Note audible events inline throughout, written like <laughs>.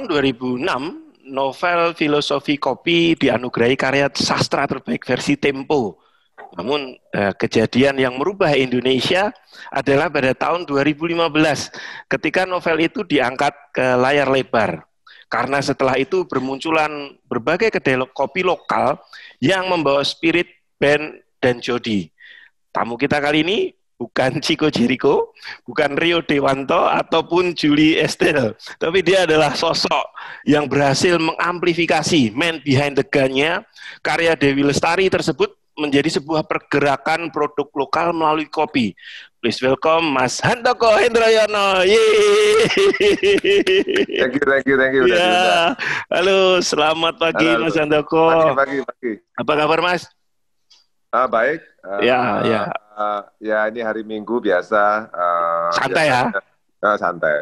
tahun 2006, novel filosofi kopi dianugerahi karya sastra terbaik versi Tempo. Namun eh, kejadian yang merubah Indonesia adalah pada tahun 2015 ketika novel itu diangkat ke layar lebar. Karena setelah itu bermunculan berbagai kedai kopi lokal yang membawa spirit Ben dan Jody. Tamu kita kali ini bukan Chico Jericho, bukan Rio Dewanto ataupun Julie Estelle, tapi dia adalah sosok yang berhasil mengamplifikasi man behind the gun-nya karya Dewi Lestari tersebut menjadi sebuah pergerakan produk lokal melalui kopi. Please welcome Mas Handoko Hendrayono. Yeay. Thank you, thank you, thank you. Ya. Halo, selamat pagi Halo. Mas Handoko. Pagi, pagi, pagi. Apa kabar Mas? Ah, baik. Uh, ya, ya uh, ya ini hari Minggu biasa. Uh, santai ya. Nah, santai.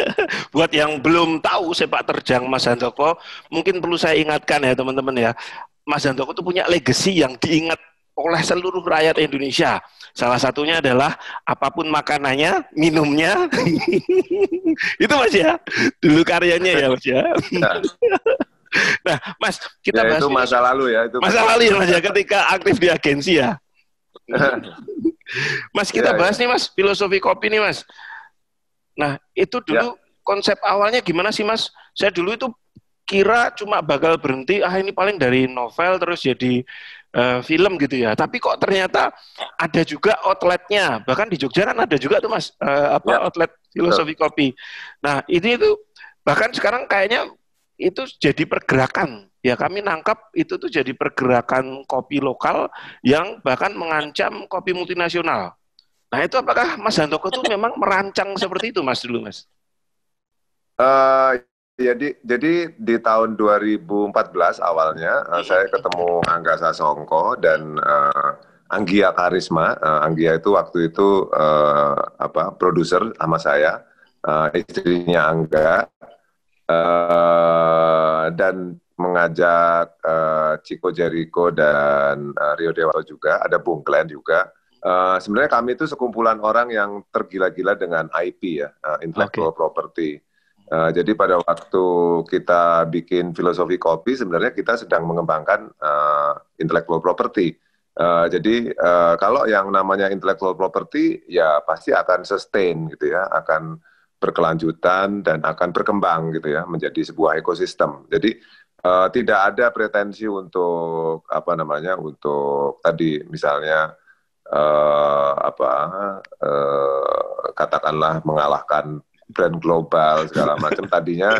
<laughs> Buat yang belum tahu sepak terjang Mas Handoko, mungkin perlu saya ingatkan ya teman-teman ya. Mas Handoko itu punya legacy yang diingat oleh seluruh rakyat Indonesia. Salah satunya adalah apapun makanannya, minumnya. <laughs> itu Mas ya. Dulu karyanya ya Mas ya. ya. <laughs> nah, Mas, kita ya, bahas itu masa lalu ya itu. Masa lalu ya Mas ya ketika aktif di agensi ya. Mas kita ya, ya, bahas nih Mas filosofi kopi nih Mas. Nah itu ya. dulu ya. konsep awalnya gimana sih Mas? Saya dulu itu kira cuma bakal berhenti ah ini paling dari novel terus jadi uh, film gitu ya. Tapi kok ternyata ada juga outletnya. Bahkan di Jogja kan ada juga tuh Mas uh, apa ya. outlet filosofi kopi. Nah ini itu bahkan sekarang kayaknya itu jadi pergerakan ya kami nangkap itu tuh jadi pergerakan kopi lokal yang bahkan mengancam kopi multinasional. Nah itu apakah Mas Handoko itu memang merancang seperti itu Mas dulu Mas? Uh, jadi jadi di tahun 2014 awalnya uh, saya ketemu Angga Sasongko dan uh, Anggia Karisma. Uh, Anggia itu waktu itu uh, apa produser sama saya, uh, istrinya Angga. Uh, dan mengajak uh, Chico Jericho dan uh, Rio Dewanto juga, ada Bung Glenn juga. Uh, sebenarnya kami itu sekumpulan orang yang tergila-gila dengan IP ya, uh, intellectual okay. property. Uh, jadi pada waktu kita bikin filosofi kopi, sebenarnya kita sedang mengembangkan uh, intellectual property. Uh, jadi uh, kalau yang namanya intellectual property ya pasti akan sustain gitu ya, akan berkelanjutan dan akan berkembang gitu ya menjadi sebuah ekosistem. Jadi uh, tidak ada pretensi untuk apa namanya untuk tadi misalnya uh, apa uh, katakanlah mengalahkan brand global segala macam <laughs> tadinya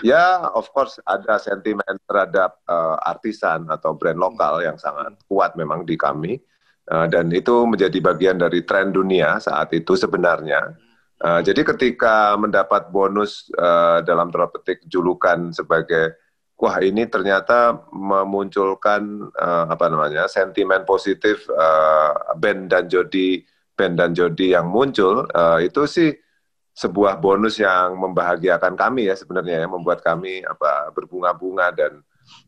ya of course ada sentimen terhadap uh, artisan atau brand lokal hmm. yang sangat kuat memang di kami uh, dan itu menjadi bagian dari tren dunia saat itu sebenarnya uh, jadi ketika mendapat bonus uh, dalam tanda petik julukan sebagai wah ini ternyata memunculkan uh, apa namanya sentimen positif uh, Ben dan Jody Ben dan Jody yang muncul uh, itu sih sebuah bonus yang membahagiakan kami ya sebenarnya ya membuat kami apa berbunga-bunga dan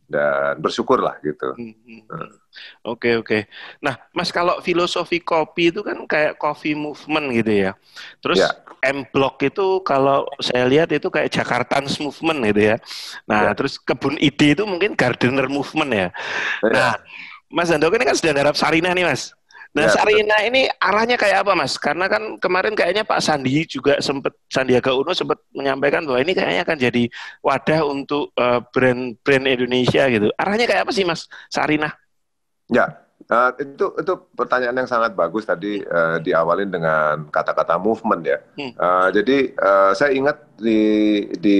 dan bersyukurlah gitu. Oke hmm, hmm, hmm. hmm. oke. Okay, Nah, Mas kalau filosofi kopi itu kan kayak coffee movement gitu ya. Terus yeah. M Block itu kalau saya lihat itu kayak Jakartans movement gitu ya. Nah, yeah. terus kebun ide itu mungkin gardener movement ya. Yeah. Nah, Mas Handoko ini kan sudah garap Sarinah nih Mas. Nah, ya, Sarina betul. ini arahnya kayak apa, Mas? Karena kan kemarin kayaknya Pak Sandi juga sempat Sandiaga Uno sempat menyampaikan bahwa ini kayaknya akan jadi wadah untuk brand-brand eh, uh, Indonesia gitu. Arahnya kayak apa sih, Mas? Sarina? Ya, uh, itu itu pertanyaan yang sangat bagus tadi uh, diawalin dengan kata-kata movement ya. Hmm. Uh, jadi uh, saya ingat di di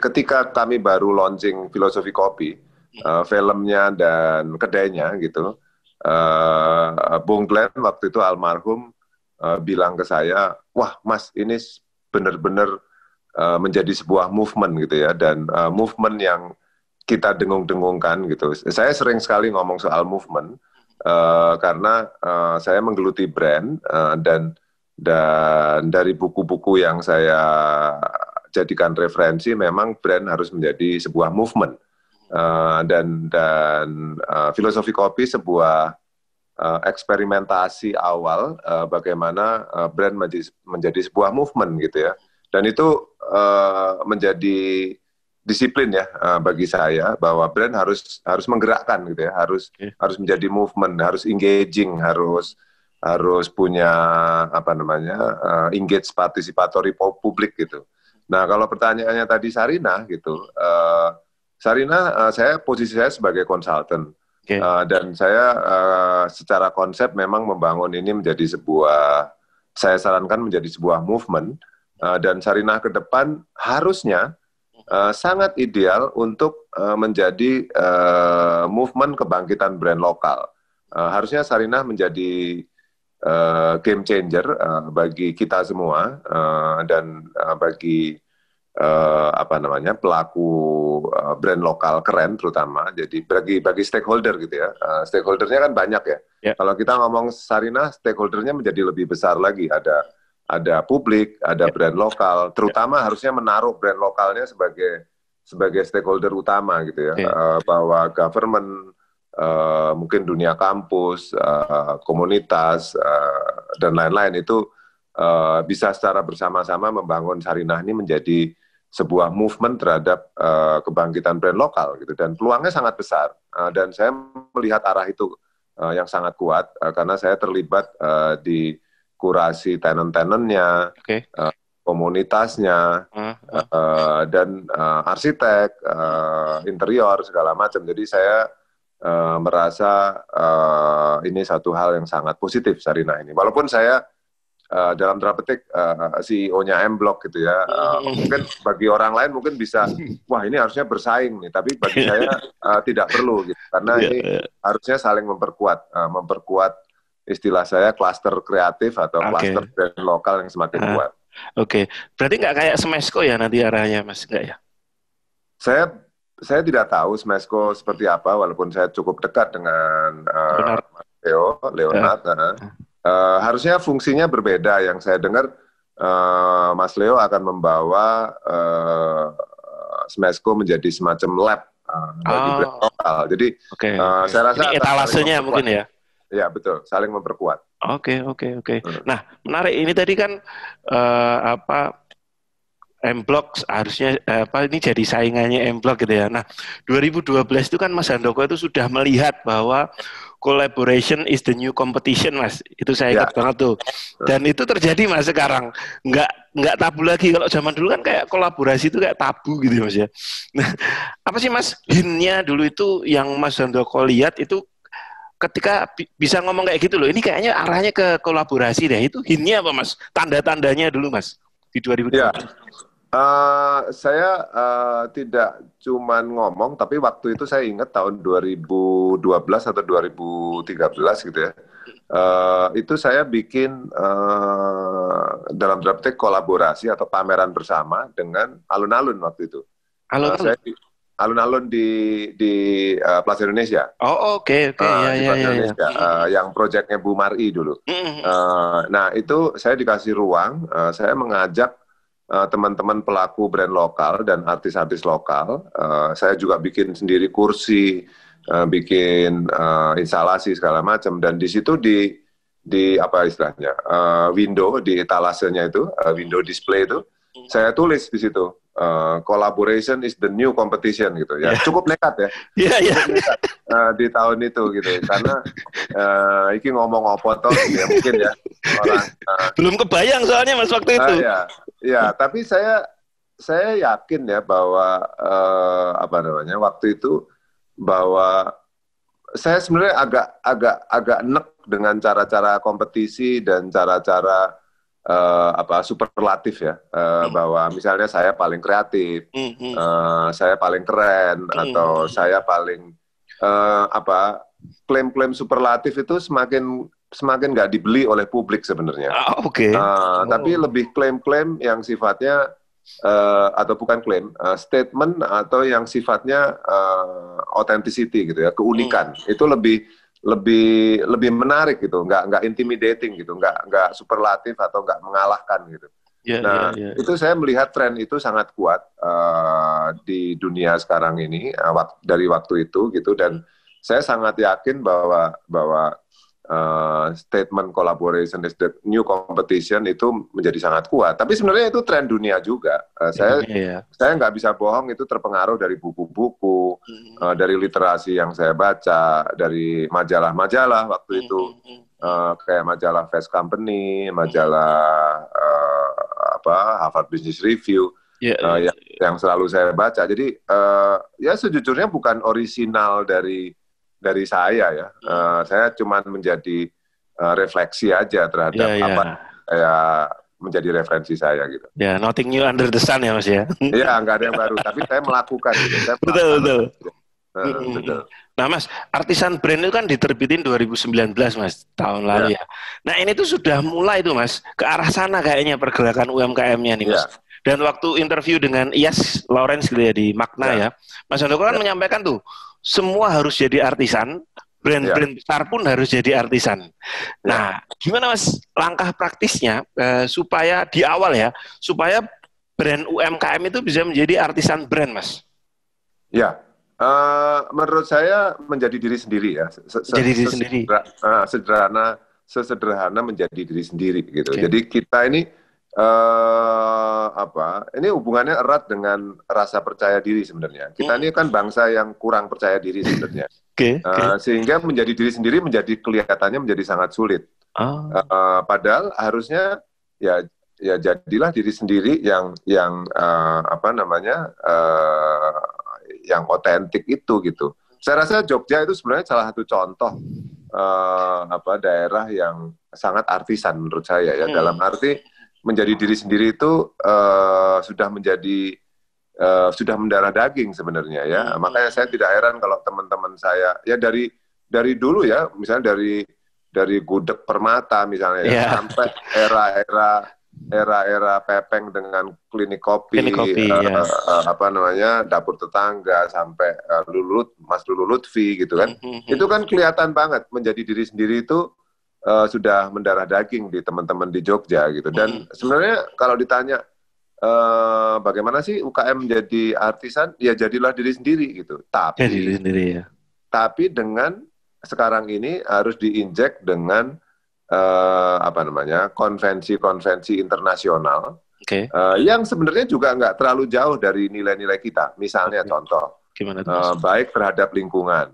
ketika kami baru launching filosofi kopi, uh, filmnya dan kedainya gitu Eh, Bung Glenn waktu itu almarhum uh, bilang ke saya, wah Mas ini benar-benar uh, eh, menjadi sebuah movement gitu ya dan uh, movement yang kita dengung-dengungkan gitu. Saya sering sekali ngomong soal movement uh, karena uh, saya menggeluti brand uh, dan dan dari buku-buku yang saya jadikan referensi memang brand harus menjadi sebuah movement. Uh, dan dan uh, filosofi kopi sebuah uh, eksperimentasi awal uh, bagaimana uh, brand menjadi, menjadi sebuah movement gitu ya. Dan itu uh, menjadi disiplin ya uh, bagi saya bahwa brand harus harus menggerakkan gitu ya, harus okay. harus menjadi movement, harus engaging, harus harus punya apa namanya uh, engage participatory publik gitu. Nah kalau pertanyaannya tadi Sarina gitu, uh, Sarina, uh, saya posisi saya sebagai konsultan. Okay. Uh, eh, dan saya uh, secara konsep memang membangun ini menjadi sebuah, saya sarankan menjadi sebuah movement. Uh, dan Sarina ke depan harusnya uh, sangat ideal untuk uh, menjadi uh, movement kebangkitan brand lokal. Uh, harusnya Sarina menjadi uh, game changer uh, bagi kita semua uh, dan uh, bagi uh, apa namanya pelaku uh, brand lokal keren terutama jadi bagi bagi stakeholder gitu ya uh, stakeholdernya kan banyak ya yeah. kalau kita ngomong Sarina stakeholdernya menjadi lebih besar lagi ada ada publik ada yeah. brand lokal terutama yeah. harusnya menaruh brand lokalnya sebagai sebagai stakeholder utama gitu ya yeah. Ya. uh, bahwa government Uh, mungkin dunia kampus, uh, komunitas, uh, dan lain-lain itu uh, bisa secara bersama-sama membangun Sarinah ini menjadi sebuah movement terhadap uh, kebangkitan brand lokal gitu dan peluangnya sangat besar uh, dan saya melihat arah itu uh, yang sangat kuat uh, karena saya terlibat uh, di kurasi tenant-tenantnya, okay. uh, komunitasnya uh, uh. Uh, dan uh, arsitek, uh, interior segala macam. Jadi saya uh, merasa uh, ini satu hal yang sangat positif Sarina ini. Walaupun saya Eh, dalam tanda petik uh, eh, CEO-nya M Block gitu ya. Uh, mungkin bagi orang lain mungkin bisa wah ini harusnya bersaing nih, tapi bagi saya uh, tidak perlu gitu karena yeah, ini yeah. harusnya saling memperkuat, uh, memperkuat istilah saya klaster kreatif atau klaster okay. brand lokal yang semakin uh, kuat. Oke, okay. berarti nggak kayak Smesco ya nanti arahnya Mas, nggak ya? Saya saya tidak tahu Smesco seperti apa, walaupun saya cukup dekat dengan uh, Leo, Leonard. Uh. Uh uh, harusnya fungsinya berbeda. Yang saya dengar uh, Mas Leo akan membawa uh, Smesco menjadi semacam lab uh, oh. lokal. Jadi okay. uh, saya rasa Ini etalasenya mungkin ya. Ya betul, saling memperkuat. Oke okay, oke okay, oke. Okay. Hmm. Nah menarik ini tadi kan uh, apa M Block harusnya apa ini jadi saingannya M Block gitu ya. Nah 2012 itu kan Mas Handoko itu sudah melihat bahwa collaboration is the new competition mas itu saya ingat ya. banget tuh dan itu terjadi mas sekarang nggak nggak tabu lagi kalau zaman dulu kan kayak kolaborasi itu kayak tabu gitu mas ya nah, apa sih mas hinnya dulu itu yang mas Handoko lihat itu ketika bisa ngomong kayak gitu loh ini kayaknya arahnya ke kolaborasi deh itu hinnya apa mas tanda tandanya dulu mas di 2000. ya. Uh, saya uh, tidak cuma ngomong, tapi waktu itu saya ingat tahun 2012 atau 2013 gitu ya. Uh, itu saya bikin uh, dalam draftnya kolaborasi atau pameran bersama dengan alun-alun waktu itu. Alun-alun? Uh, alun di di uh, Plaza Indonesia. Oh oke oke ya, di ya, Plaza ya, ya, Indonesia yang proyeknya Bu Mari dulu. Uh, nah itu saya dikasih ruang, uh, saya mengajak Eh, teman-teman pelaku brand lokal dan artis-artis lokal. Uh, saya juga bikin sendiri kursi, uh, bikin uh, instalasi segala macam dan di situ di di apa istilahnya uh, window di etalasenya itu uh, window display itu saya tulis di situ uh, collaboration is the new competition gitu ya yeah. cukup nekat ya yeah, yeah. Cukup nekat, uh, di tahun itu gitu karena uh, iki ngomong apa toh ya mungkin ya orang uh, belum kebayang soalnya mas waktu itu uh, ah, ya yeah, tapi saya saya yakin ya bahwa uh, apa namanya waktu itu bahwa saya sebenarnya agak agak agak nek dengan cara-cara kompetisi dan cara-cara uh, apa superlatif ya uh, mm. bahwa misalnya saya paling kreatif, hmm. uh, saya paling keren hmm. atau saya paling uh, apa klaim-klaim superlatif itu semakin semakin nggak dibeli oleh publik sebenarnya. Ah, Oke. Okay. Uh, oh. Tapi lebih klaim-klaim yang sifatnya uh, atau bukan klaim, uh, statement atau yang sifatnya uh, authenticity gitu ya, keunikan. Hmm. Itu lebih lebih lebih menarik gitu, nggak nggak intimidating gitu, nggak nggak superlatif atau nggak mengalahkan gitu. Yeah, nah yeah, yeah. itu saya melihat tren itu sangat kuat uh, di dunia sekarang ini uh, dari waktu itu gitu dan saya sangat yakin bahwa bahwa Eh, statement collaboration is the new competition itu menjadi sangat kuat. Tapi sebenarnya itu tren dunia juga. Uh, saya yeah. Iya. saya nggak bisa bohong itu terpengaruh dari buku-buku, mm-hmm. uh, dari literasi yang saya baca, dari majalah-majalah waktu mm-hmm. itu uh, kayak majalah Fast Company, majalah uh, apa Harvard Business Review. Yeah, uh, yeah. Yang, yang selalu saya baca. Jadi uh, ya sejujurnya bukan orisinal dari dari saya ya. Uh, saya cuma menjadi uh, refleksi aja terhadap yeah, yeah. apa saya menjadi referensi saya gitu. Ya, yeah, nothing new under the sun ya Mas ya. Iya, nggak ada yang baru. Tapi saya melakukan. Gitu. Saya <laughs> betul melakukan, betul. Uh, betul. Nah Mas, Artisan Brand itu kan diterbitin 2019 Mas, tahun lalu yeah. ya. Nah ini tuh sudah mulai itu Mas, ke arah sana kayaknya pergerakan UMKM-nya nih Mas. Yeah. Dan waktu interview dengan Yas Lawrence gitu ya di Makna yeah. ya, Mas Handoko kan yeah. menyampaikan tuh, semua harus jadi artisan, brand-brand ya. besar pun harus jadi artisan. Ya. Nah, gimana Mas langkah praktisnya eh, supaya di awal ya, supaya brand UMKM itu bisa menjadi artisan brand, Mas? Ya, uh, menurut saya menjadi diri sendiri ya. Se jadi diri sendiri. Uh, sederhana, sesederhana menjadi diri sendiri gitu. Okay. Jadi kita ini uh, apa ini hubungannya erat dengan rasa percaya diri sebenarnya. Kita ini kan bangsa yang kurang percaya diri sebenarnya. okay, <laughs> okay. Eh, sehingga menjadi diri sendiri menjadi kelihatannya menjadi sangat sulit. Oh. Uh, padahal harusnya ya ya jadilah diri sendiri yang yang uh, apa namanya uh, yang otentik itu gitu. Saya rasa Jogja itu sebenarnya salah satu contoh uh, apa daerah yang sangat artisan menurut saya ya hmm. dalam arti menjadi diri sendiri itu uh, sudah menjadi uh, sudah mendarah daging sebenarnya ya. Hmm. Makanya saya tidak heran kalau teman-teman saya ya dari dari dulu ya, misalnya dari dari gudeg permata misalnya yeah. ya, sampai era-era era-era pepeng dengan klinik kopi, klinik kopi uh, eh, yes. Ya. uh, apa namanya dapur tetangga sampai uh, lulut Mas Lulu Lutfi gitu kan. Mm -hmm. Itu kan kelihatan banget menjadi diri sendiri itu uh, sudah mendarah daging di teman-teman di Jogja gitu. Dan hmm. sebenarnya kalau ditanya uh, bagaimana sih UKM menjadi artisan, ya jadilah diri sendiri gitu. Tapi ya, diri sendiri ya. Tapi dengan sekarang ini harus diinjek dengan uh, apa namanya konvensi-konvensi internasional okay. uh, yang sebenarnya juga nggak terlalu jauh dari nilai-nilai kita. Misalnya okay. contoh, Gimana uh, baik terhadap lingkungan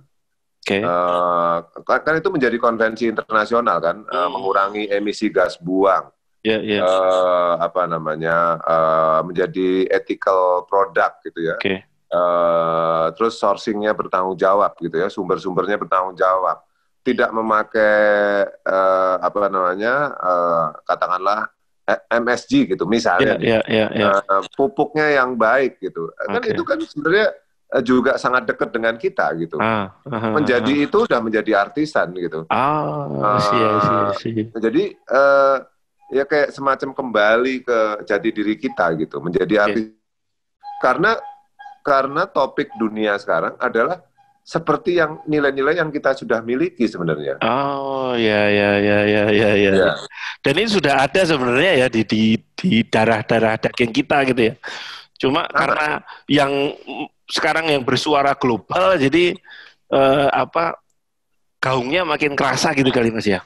Okay. Uh, eh, kan, kan, itu menjadi konvensi internasional kan, eh, hmm. mengurangi emisi gas buang. Yeah, ya, ya. yeah. Uh, apa namanya uh, menjadi ethical product gitu ya. Okay. Uh, terus sourcingnya bertanggung jawab gitu ya, sumber-sumbernya bertanggung jawab. Tidak memakai uh, apa namanya uh, katakanlah MSG gitu misalnya. Yeah, yeah, yeah, yeah. Uh, pupuknya yang baik gitu. Okay. Kan itu kan sebenarnya Eh, juga sangat dekat dengan kita gitu. Ah, ah, ah, ah. menjadi ah, itu sudah menjadi artisan gitu. Ah, uh, iya, iya, iya. Jadi uh, ya kayak semacam kembali ke jati diri kita gitu, menjadi artis. Karena karena topik dunia sekarang adalah seperti yang nilai-nilai yang kita sudah miliki sebenarnya. Oh ya ya ya ya ya ya. ya. Dan ini sudah ada sebenarnya ya di di di darah-darah daging kita gitu ya. Cuma karena, karena yang sekarang yang bersuara global jadi eh, apa gaungnya makin kerasa gitu kali Mas ya.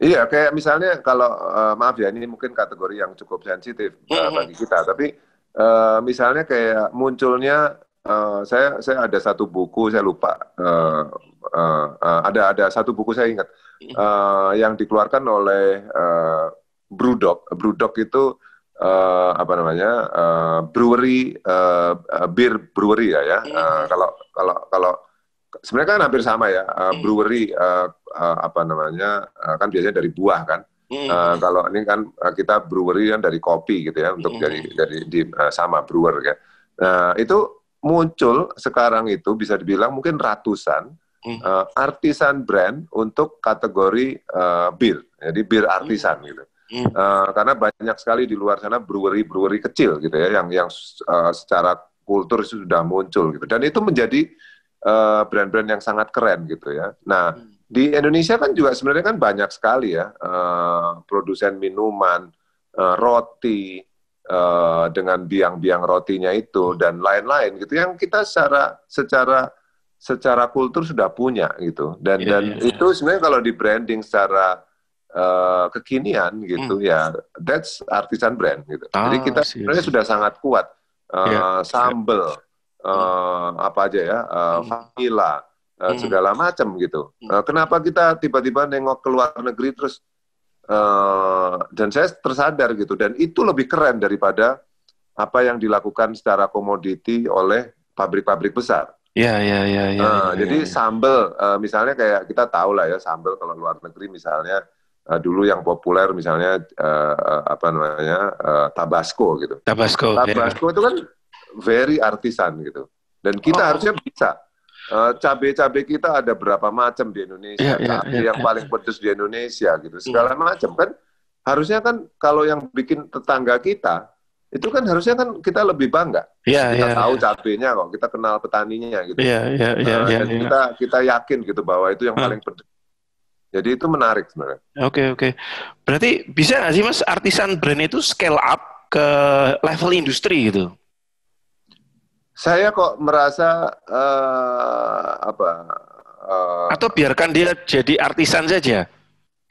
Iya, kayak misalnya kalau uh, maaf ya ini mungkin kategori yang cukup sensitif -hmm. bagi kita, tapi uh, misalnya kayak munculnya uh, saya saya ada satu buku saya lupa uh, uh, uh, ada ada satu buku saya ingat uh, yang dikeluarkan oleh uh, Brudok Brudok itu uh, apa namanya uh, brewery uh, beer brewery ya ya uh, kalau kalau kalau sebenarnya kan hampir sama ya uh, brewery uh, uh, apa namanya uh, kan biasanya dari buah kan uh, kalau ini kan kita brewery kan dari kopi gitu ya untuk hmm. dari dari di, uh, sama brewer ya nah itu muncul sekarang itu bisa dibilang mungkin ratusan uh, artisan brand untuk kategori uh, bir jadi bir artisan gitu Hmm. Uh, karena banyak sekali di luar sana brewery-brewery kecil gitu ya yang yang uh, secara kultur itu sudah muncul gitu. Dan itu menjadi eh, brand-brand uh, yang sangat keren gitu ya. Nah, hmm. di Indonesia kan juga sebenarnya kan banyak sekali ya uh, produsen minuman, uh, roti uh, dengan biang-biang rotinya itu hmm. dan lain-lain gitu yang kita secara secara secara kultur sudah punya gitu. Dan yeah, dan yeah. itu sebenarnya kalau di branding secara Eh, kekinian gitu hmm. ya that's artisan brand gitu ah, jadi kita see, sebenarnya see. sudah sangat kuat uh, eh, yeah, sambel yeah. Hmm. Uh, apa aja ya uh, eh, hmm. vanilla uh, hmm. segala macam gitu uh, kenapa kita tiba-tiba nengok ke luar negeri terus uh, dan saya tersadar gitu dan itu lebih keren daripada apa yang dilakukan secara komoditi oleh pabrik-pabrik besar Ya, ya, ya, ya. Nah, ya, ya jadi ya, jadi sambel, uh, misalnya kayak kita tahu lah ya sambel kalau luar negeri misalnya Eh, dulu yang populer misalnya uh, apa namanya uh, Tabasco gitu. Tabasco. Ya. Tabasco yeah. itu kan very artisan gitu. Dan kita oh. harusnya bisa. Cabe-cabe uh, cabai -cabai kita ada berapa macam di Indonesia. Yeah, yeah, yeah, yang yeah. paling pedes di Indonesia gitu. Iya. Segala yeah. macam kan. Harusnya kan kalau yang bikin tetangga kita itu kan harusnya kan kita lebih bangga. Yeah, kita yeah, tahu yeah. cabenya kok, kita kenal petaninya gitu. Yeah, yeah, yeah, dan iya. kita kita yakin gitu bahwa itu yang hmm. paling pedes jadi itu menarik sebenarnya. Oke okay, oke. Okay. Berarti bisa nggak sih mas artisan brand itu scale up ke level industri gitu? Saya kok merasa uh, apa? Uh, Atau biarkan dia jadi artisan saja?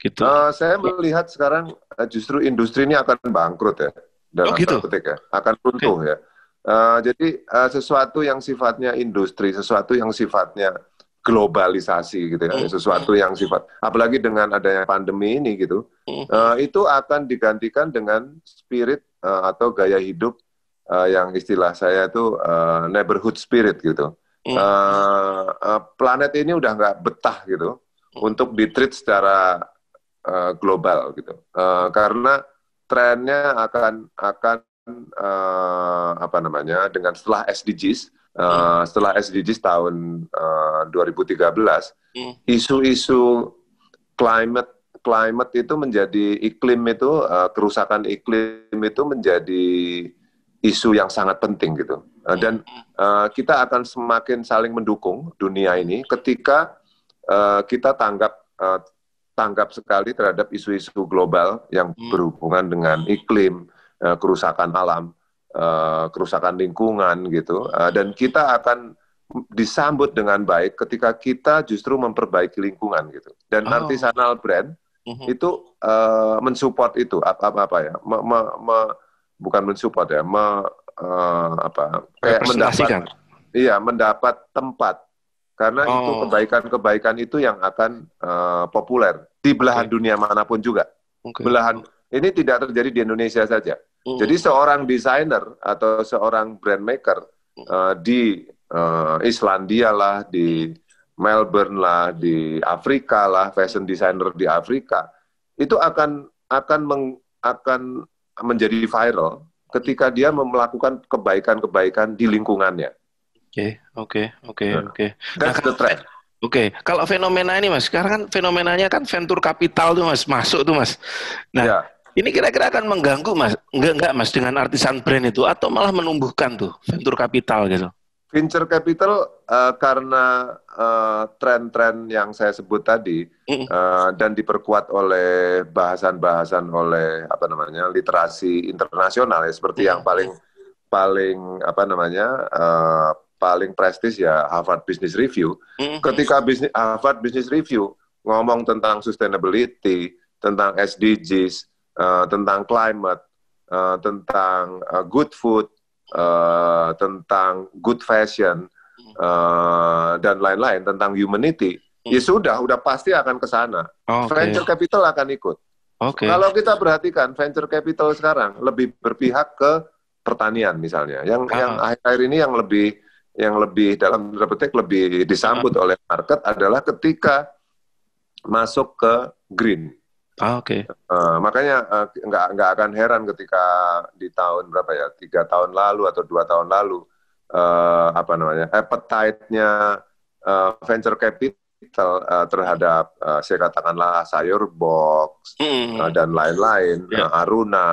Gitu. Uh, saya melihat sekarang justru industri ini akan bangkrut ya dalam oh, gitu? petik ya, akan runtuh okay. ya. Uh, jadi uh, sesuatu yang sifatnya industri, sesuatu yang sifatnya globalisasi gitu ya sesuatu yang sifat apalagi dengan adanya pandemi ini gitu uh, itu akan digantikan dengan spirit uh, atau gaya hidup uh, yang istilah saya itu uh, neighborhood spirit gitu uh, uh, planet ini udah nggak betah gitu untuk mm. untuk ditreat secara uh, global gitu uh, karena trennya akan akan uh, apa namanya dengan setelah SDGs Uh, setelah SDGs tahun uh, 2013, isu-isu climate climate itu menjadi iklim itu uh, kerusakan iklim itu menjadi isu yang sangat penting gitu. Uh, dan uh, kita akan semakin saling mendukung dunia ini ketika uh, kita tanggap uh, tanggap sekali terhadap isu-isu global yang hmm. berhubungan dengan iklim, uh, kerusakan alam Eh, kerusakan lingkungan gitu uh, dan kita akan disambut dengan baik ketika kita justru memperbaiki lingkungan gitu dan oh. artisanal brand mm-hmm. itu uh, mensupport itu apa apa, apa ya me, me, me, bukan mensupport ya me, uh, apa kayak mendapat iya mendapat tempat karena oh. itu kebaikan-kebaikan itu yang akan uh, populer di belahan okay. dunia manapun juga okay. belahan ini tidak terjadi di Indonesia saja Mm. Jadi seorang desainer atau seorang brand maker uh, di uh, Islandia lah, di Melbourne lah, di Afrika lah, fashion designer di Afrika itu akan akan meng, akan menjadi viral ketika dia melakukan kebaikan-kebaikan di lingkungannya. Oke, oke, oke, nah, oke. That's nah, the trend. Oke, okay. kalau fenomena ini mas, sekarang kan fenomenanya kan venture capital tuh mas, masuk tuh mas. Nah, yeah. Ini kira-kira akan mengganggu mas, enggak enggak mas dengan artisan brand itu atau malah menumbuhkan tuh venture capital gitu. Venture capital uh, karena tren eh, tren-tren yang saya sebut tadi mm Uh, dan diperkuat oleh bahasan-bahasan oleh apa namanya literasi internasional ya seperti mm yang paling paling apa namanya uh, paling prestis ya Harvard Business Review. Mm Ketika bisnis, Harvard Business Review ngomong tentang sustainability, tentang SDGs, Eh, tentang climate, uh, tentang uh, good food, uh, tentang good fashion, uh, dan lain-lain, tentang humanity, ya hmm. sudah, udah pasti akan ke sana. okay. Venture capital akan ikut. Okay. Kalau kita perhatikan venture capital sekarang lebih berpihak ke pertanian misalnya, yang ah. yang akhir-akhir ini yang lebih yang lebih dalam lebih disambut ah. oleh market adalah ketika masuk ke green. Ah, Oke. Okay. Uh, eh, makanya uh, nggak akan heran ketika di tahun berapa ya tiga tahun lalu atau dua tahun lalu uh, apa namanya appetite-nya uh, venture capital uh, terhadap uh, saya katakanlah sayur box -hmm. uh, dan lain-lain yeah. Ya. uh, Aruna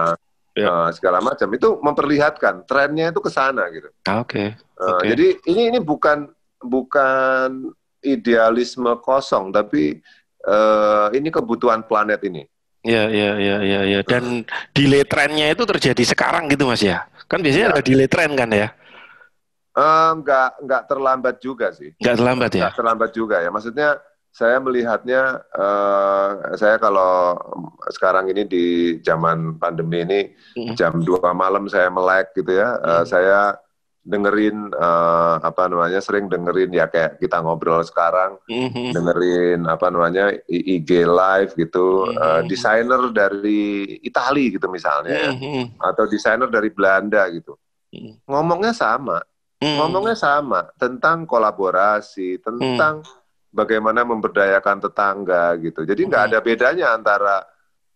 yeah. Ya. uh, segala macam itu memperlihatkan trennya itu ke sana gitu. Ah, oke. Okay. Uh, Jadi ini ini bukan bukan idealisme kosong tapi uh, ini kebutuhan planet ini. Iya iya iya iya ya. Dan delay trennya itu terjadi sekarang gitu mas ya? Kan biasanya ya. ada delay tren kan ya? enggak, eh, um, enggak terlambat juga sih. Enggak terlambat ya? terlambat juga ya. Maksudnya saya melihatnya, uh, saya kalau sekarang ini di zaman pandemi ini mm -hmm. jam dua malam saya melek gitu ya. mm -hmm. Saya dengerin uh, apa namanya sering dengerin ya kayak kita ngobrol sekarang mm-hmm. dengerin apa namanya IG live gitu eh, mm-hmm. uh, desainer dari Italia gitu misalnya ya. mm-hmm. atau desainer dari Belanda gitu mm-hmm. ngomongnya sama mm-hmm. ngomongnya sama tentang kolaborasi tentang mm-hmm. bagaimana memberdayakan tetangga gitu jadi nggak mm-hmm. ada bedanya antara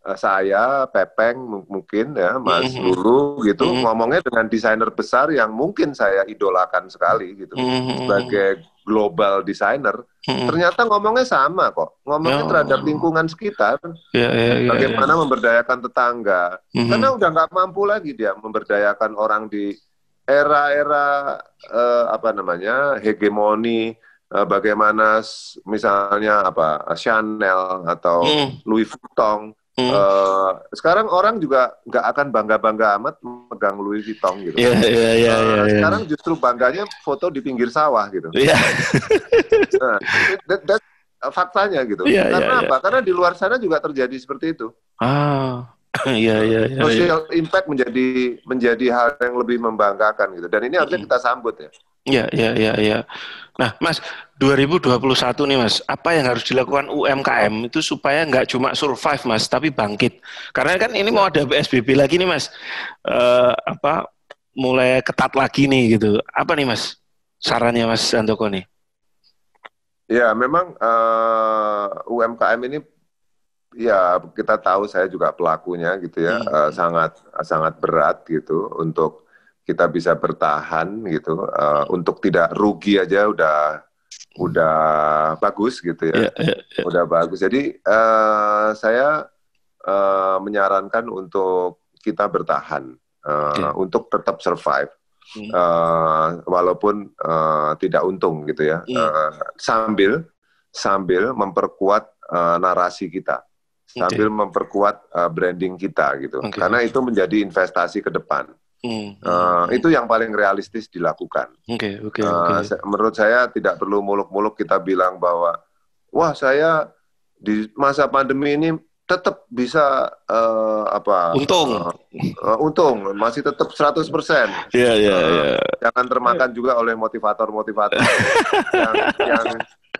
Eh, saya Pepeng mungkin ya Mas mm Lulu gitu mm-hmm. ngomongnya dengan desainer besar yang mungkin saya idolakan sekali gitu mm-hmm. sebagai global desainer mm-hmm. ternyata ngomongnya sama kok ngomongnya oh. terhadap lingkungan sekitar yeah, yeah, yeah, bagaimana yeah. memberdayakan tetangga mm-hmm. karena udah nggak mampu lagi dia memberdayakan orang di era-era eh, apa namanya hegemoni eh, bagaimana misalnya apa Chanel atau hmm. Louis Vuitton Uh, sekarang orang juga nggak akan bangga-bangga amat megang Louis Vuitton gitu. Iya, iya, iya. Eh, iya, iya. Sekarang justru bangganya foto di pinggir sawah gitu. Iya. Yeah. nah, that, that, faktanya gitu. Yeah, Karena yeah, iya. apa? Yeah. Karena di luar sana juga terjadi seperti itu. Ah, <laughs> iya, iya, iya. Social impact menjadi menjadi hal yang lebih membanggakan gitu. Dan ini harusnya kita sambut ya. Iya, iya, iya, iya. Nah, Mas, 2021 nih Mas, apa yang harus dilakukan UMKM itu supaya nggak cuma survive Mas, tapi bangkit. Karena kan ini mau ada PSBB lagi nih Mas, eh, apa mulai ketat lagi nih gitu. Apa nih Mas, sarannya Mas Santoko nih? Ya, memang uh, eh, UMKM ini ya kita tahu saya juga pelakunya gitu ya hmm. uh, sangat sangat berat gitu untuk kita bisa bertahan gitu uh, untuk tidak rugi aja udah udah bagus gitu ya yeah, yeah, yeah. udah bagus jadi uh, saya uh, menyarankan untuk kita bertahan uh, okay. Iya. untuk tetap survive uh, walaupun uh, tidak untung gitu ya yeah. Iya. uh, sambil sambil memperkuat uh, narasi kita sambil okay. memperkuat uh, branding kita gitu okay. karena itu menjadi investasi ke depan Hmm. Uh, itu yang paling realistis dilakukan. Oke, okay, oke. Okay, uh, eh, okay. Menurut saya tidak perlu muluk-muluk kita bilang bahwa wah saya di masa pandemi ini tetap bisa uh, apa? Untung. Uh, uh, untung masih tetap 100%. Iya, iya, iya. Jangan termakan juga oleh motivator-motivator <laughs> yang yang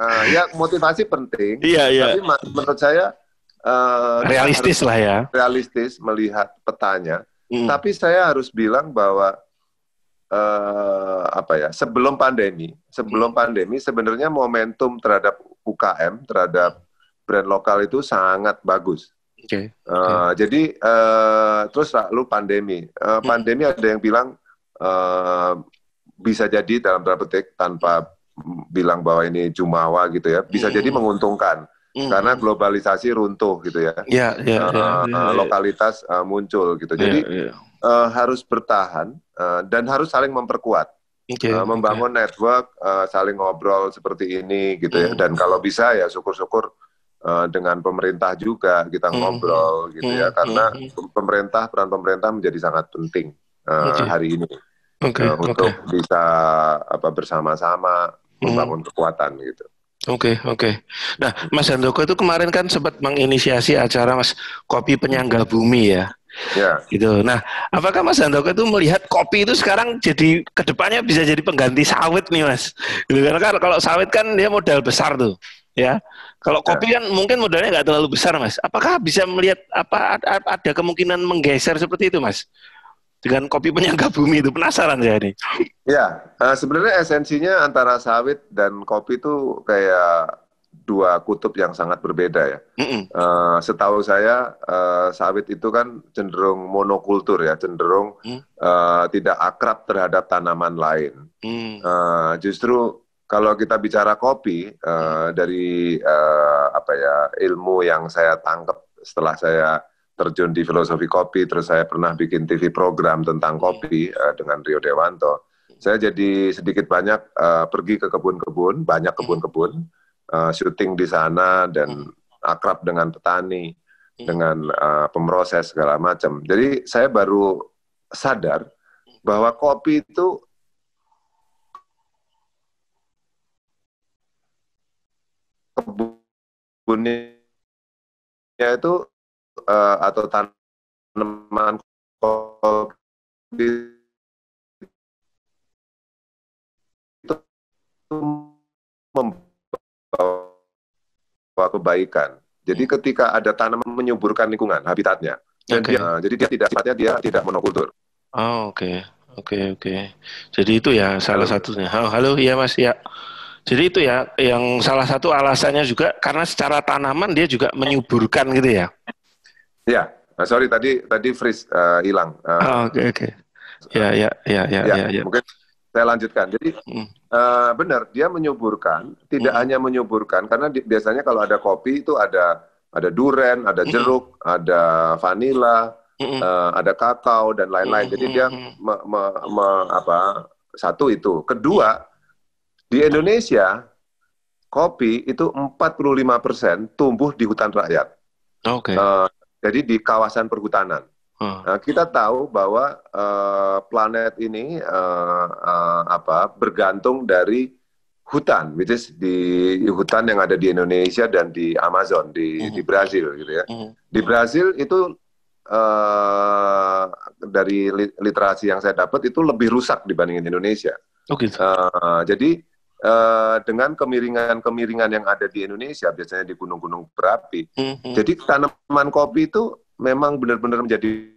uh, ya motivasi penting. Iya, yeah, iya. Yeah. Tapi menurut saya uh, realistis lah ya. Realistis melihat petanya Hmm. Tapi saya harus bilang bahwa eh, apa ya sebelum pandemi, sebelum hmm. pandemi sebenarnya momentum terhadap UKM terhadap brand lokal itu sangat bagus. Okay. Uh, eh, okay. Jadi uh, terus lalu pandemi, uh, pandemi hmm. ada yang bilang uh, bisa jadi dalam tanda petik tanpa bilang bahwa ini jumawa gitu ya, bisa hmm. jadi menguntungkan. Mm. Karena globalisasi runtuh gitu ya, yeah, ya, ya, yeah, ya. uh, yeah, yeah, lokalitas uh, muncul gitu. Jadi yeah, yeah. Uh, harus bertahan uh, dan harus saling memperkuat, okay, uh, eh, membangun okay. network, uh, saling ngobrol seperti ini gitu mm. ya. Hmm. Dan kalau bisa ya syukur-syukur uh, dengan pemerintah juga kita hmm. ngobrol mm. gitu ya, hmm, karena pemerintah peran pemerintah menjadi sangat penting uh, okay. hari ini okay, uh, untuk bisa apa bersama-sama membangun mm. kekuatan gitu. Oke, okay, oke. Okay. Nah, Mas Handoko itu kemarin kan sempat menginisiasi acara Mas Kopi Penyangga Bumi ya. Ya. Gitu. Nah, apakah Mas Handoko itu melihat kopi itu sekarang jadi kedepannya bisa jadi pengganti sawit nih, Mas? Gitu. Karena kan kalau sawit kan dia modal besar tuh, ya. Kalau ya. kopi kan mungkin modalnya nggak terlalu besar, Mas. Apakah bisa melihat apa ada kemungkinan menggeser seperti itu, Mas? dengan kopi penyangga bumi itu penasaran ya ini. Ya, uh, sebenarnya esensinya antara sawit dan kopi itu kayak dua kutub yang sangat berbeda ya. Mm -mm. Uh, setahu saya uh, sawit itu kan cenderung monokultur ya, cenderung mm. uh, tidak akrab terhadap tanaman lain. Mm. Uh, justru kalau kita bicara kopi uh, dari uh, apa ya ilmu yang saya tangkap setelah saya terjun di filosofi kopi, terus saya pernah bikin TV program tentang iya. kopi uh, dengan Rio Dewanto. Saya jadi sedikit banyak uh, pergi ke kebun-kebun, banyak iya. kebun-kebun, uh, syuting di sana dan iya. akrab dengan petani, dengan uh, pemroses segala macam. Jadi saya baru sadar bahwa kopi itu kebunnya itu uh, atau tanaman kopi itu membawa kebaikan. Jadi iya. ketika ada tanaman menyuburkan lingkungan, habitatnya. Dan dia, uh, jadi dia tidak sifatnya dia tidak monokultur. Oh, oke. Okay. Oke okay, oke. Okay. Jadi itu ya salah satunya. Halo, halo ya Mas ya. Jadi itu ya yang salah satu alasannya juga karena secara tanaman dia juga menyuburkan gitu ya. Ya, eh, sorry tadi tadi freeze uh, hilang. Eh, ah, oke uh, oh, oke. Okay, okay. Ya, ya, ya, ya, ya, Yeah, yeah. Mungkin saya lanjutkan. Jadi uh, benar dia menyuburkan, tidak mm. hanya menyuburkan karena di, biasanya kalau ada kopi itu ada ada duren, ada hmm. jeruk, mm. ada vanila, mm. uh, ada kakao dan lain-lain. Hmm, Jadi dia me, me, me, apa satu itu. Kedua di Indonesia kopi itu 45% tumbuh di hutan rakyat. Oke. Okay. Uh, jadi di kawasan perhutanan. Hmm. Nah, kita tahu bahwa uh, planet ini uh, uh, apa bergantung dari hutan, which is di hutan yang ada di Indonesia dan di Amazon di mm-hmm. di Brazil gitu ya. hmm Di Brazil itu uh, dari literasi yang saya dapat itu lebih rusak dibandingin Indonesia. Oke. Okay. Uh, jadi Uh, dengan kemiringan-kemiringan yang ada di Indonesia, biasanya di gunung-gunung berapi. Mm-hmm. Jadi tanaman kopi itu memang benar-benar menjadi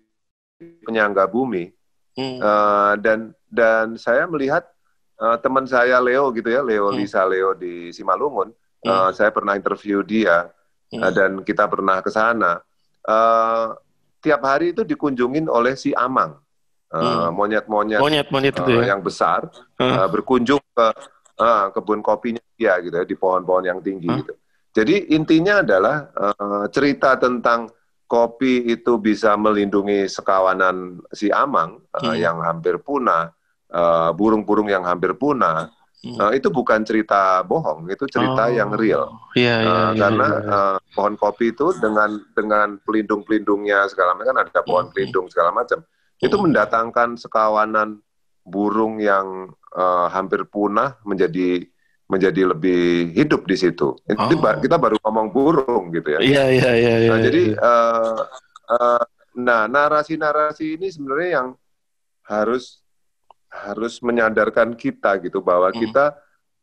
penyangga bumi. Mm. Uh, dan dan saya melihat uh, teman saya Leo gitu ya, Leo mm. Lisa Leo di Simalungun, mm. saya pernah interview dia mm. uh, dan kita pernah ke sana. Uh, tiap hari itu dikunjungin oleh si Amang mm. monyet-monyet uh, hmm. uh, yang besar Uh, berkunjung ke uh, kebun kopinya dia gitu ya, di pohon-pohon yang tinggi hmm. gitu. Jadi intinya adalah uh, cerita tentang kopi itu bisa melindungi sekawanan si amang hmm. yang hampir punah, burung eh, burung-burung yang hampir punah. Uh, itu bukan cerita bohong, itu cerita oh. yang real. Yeah, iya, iya, yeah, uh, yeah, karena Uh, pohon kopi itu dengan dengan pelindung pelindungnya segala macam kan ada pohon hmm. pelindung segala macam. Itu hmm. mendatangkan sekawanan burung yang uh, hampir punah menjadi menjadi lebih hidup di situ. Oh. Kita baru ngomong burung gitu ya. Iya iya iya. iya nah jadi ya. Uh, uh, nah narasi-narasi ini sebenarnya yang harus harus menyadarkan kita gitu bahwa mm. kita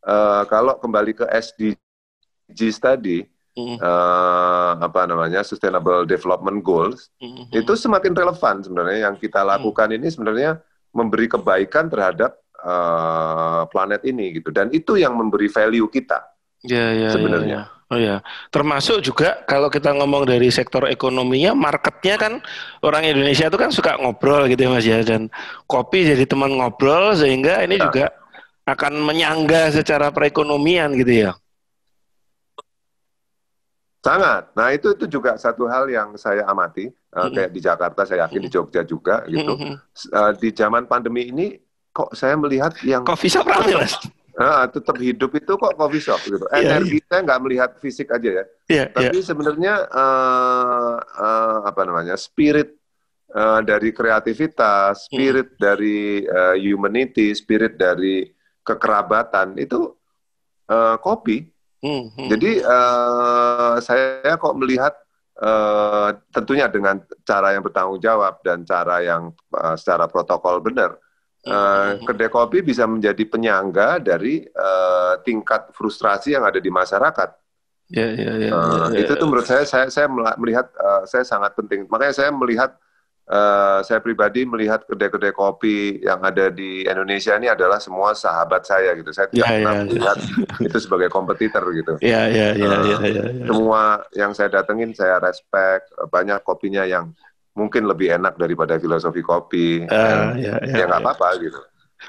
uh, kalau kembali ke SDGs tadi mm. uh, apa namanya Sustainable Development Goals mm. itu semakin relevan sebenarnya yang kita hmm. lakukan mm. ini sebenarnya memberi kebaikan terhadap uh, planet ini gitu dan itu yang memberi value kita ya, ya, ya sebenarnya ya, ya. oh ya termasuk juga kalau kita ngomong dari sektor ekonominya marketnya kan orang Indonesia itu kan suka ngobrol gitu ya mas ya dan kopi jadi teman ngobrol sehingga ini ya. juga akan menyangga secara perekonomian gitu ya Sangat. Nah itu itu juga satu hal yang saya amati mm-hmm. kayak di Jakarta, saya yakin mm-hmm. di Jogja juga gitu. Mm-hmm. Uh, di zaman pandemi ini kok saya melihat yang coffee shop ramai mas. Nah, tetap hidup itu kok coffee shop gitu. Yeah, iya. Energi yeah. saya nggak melihat fisik aja ya. Yeah, iya. Tapi yeah. sebenarnya uh, uh, apa namanya spirit uh, dari kreativitas, mm. spirit mm. dari uh, humanity, spirit dari kekerabatan itu uh, kopi Hmm, hmm. Jadi uh, saya kok melihat uh, tentunya dengan cara yang bertanggung jawab dan cara yang uh, secara protokol benar, uh, kedai kopi bisa menjadi penyangga dari uh, tingkat frustrasi yang ada di masyarakat. Ya, ya, ya, uh, ya, ya, itu tuh menurut saya saya saya melihat uh, saya sangat penting. Makanya saya melihat Eh, saya pribadi melihat kedai-kedai kopi yang ada di Indonesia ini adalah semua sahabat saya gitu. Saya tidak yeah, ya, pernah yeah, melihat <laughs> itu sebagai kompetitor gitu. Iya iya iya iya. Semua yang saya datengin saya respect. Eh, banyak kopinya yang mungkin lebih enak daripada filosofi kopi. Uh, yeah, yeah, ya nggak yeah. apa-apa gitu.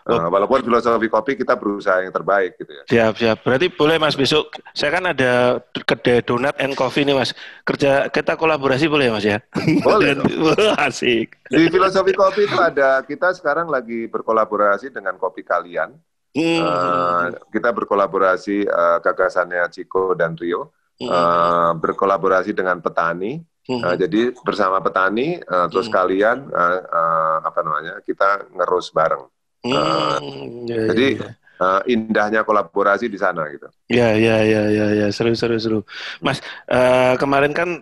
Uh, walaupun filosofi kopi kita berusaha yang terbaik gitu ya. Siap siap. Berarti boleh Mas besok saya kan ada kedai donat and coffee nih Mas. Kerja kita kolaborasi boleh Mas ya? Boleh. <laughs> Dan, asik. Di filosofi kopi itu ada kita sekarang lagi berkolaborasi dengan kopi kalian. Hmm. Uh, kita berkolaborasi uh, gagasannya Ciko dan Rio. Hmm. berkolaborasi dengan petani. Uh, hmm. jadi bersama petani uh, terus hmm. kalian uh, uh, apa namanya kita ngerus bareng. Hmm, hmm, ya, jadi Uh, indahnya kolaborasi di sana gitu. Ya ya ya ya ya seru seru seru. Mas uh, kemarin kan